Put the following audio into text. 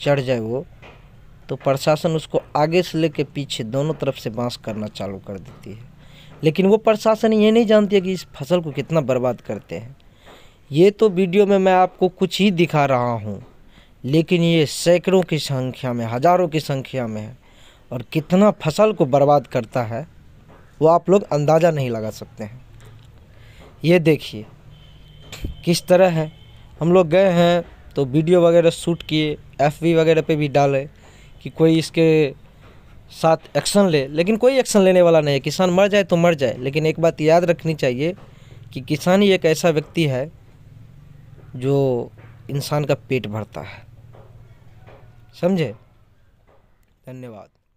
चढ़ जाए वो तो प्रशासन उसको आगे से लेके पीछे दोनों तरफ से बांस करना चालू कर देती है लेकिन वो प्रशासन ये नहीं जानती है कि इस फसल को कितना बर्बाद करते हैं ये तो वीडियो में मैं आपको कुछ ही दिखा रहा हूँ लेकिन ये सैकड़ों की संख्या में हज़ारों की संख्या में है और कितना फसल को बर्बाद करता है वो आप लोग अंदाज़ा नहीं लगा सकते हैं ये देखिए किस तरह है हम लोग गए हैं तो वीडियो वगैरह शूट किए एफ वगैरह पे भी डाले कि कोई इसके साथ एक्शन ले लेकिन कोई एक्शन लेने वाला नहीं है किसान मर जाए तो मर जाए लेकिन एक बात याद रखनी चाहिए कि किसान ही एक ऐसा व्यक्ति है जो इंसान का पेट भरता है समझे धन्यवाद